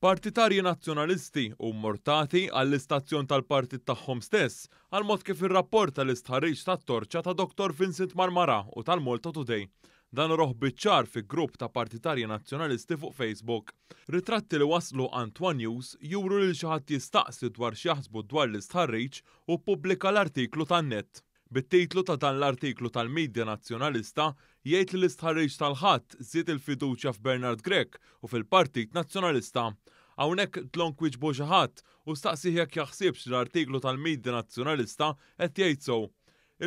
Partitarji nazzjonalisti u mortati għall-istazzjon tal-partit tagħhom stess, għal mod kif ir-rapport tal-istħarriġ tat-torċa ta' Dr. Vincent Marmara u tal molta Today dan roħ biċċar fi grupp ta' partitarji nazzjonalisti fuq Facebook. Ritratti li waslu Antoine News juru li xaħat jistaqsi dwar xaħsbu dwar l-istħarriċ u publika l-artiklu tan-net. Bit-titlu ta' dan l-artiklu tal-Midja Nazzjonalista jgħid li l-istħarriġ tal-ħadd żied il-fiduċja f'Bernard Grek u fil-Partit Nazzjonalista Hawnhekk tlonk wiġbu xi ħadd u staqsih jekk jaħsibx l-artiklu tal-Midja Nazzjonalista qed jgħid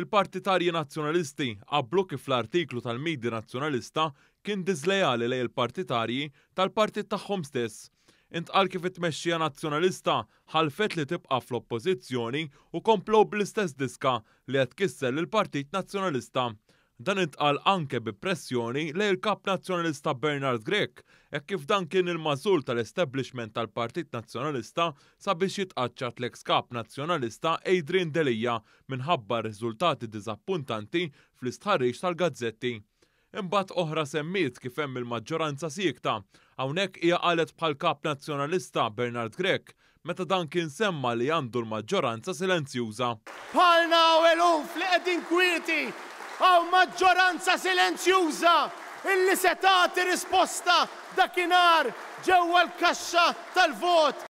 Il-partitarji nazzjonalisti qablu kif l-artiklu tal-Midja Nazzjonalista kien dizlejali lej il-partitarji tal-partit tagħhom stess intqal kif it-tmexxija nazzjonalista ħalfet li tibqa' fl-oppożizzjoni u komplow bl-istess diska li qed kisser lill partit Nazzjonalista. Dan intqal anke bi pressjoni lejn il-kap nazzjonalista Bernard Grek, e kif dan kien il-mażul tal-establishment tal-Partit Nazzjonalista sabiex jitqaċċat l-eks kap nazzjonalista Adrian Delija minħabba riżultati diżappuntanti fl-istħarriġ tal-gazzetti. Imbagħad oħra semmiet kif hemm il-maġġoranza sikta, hawnhekk hija qalet bħal kap nazzjonalista Bernard Grek meta dan kien semma li għandu l-maġġoranza silenzjuża. Palna u eluf li qegħdin kwieti għaw maġġoranza silenzjuża illi setati risposta dakinar ġewwa l-kaxxa tal-vot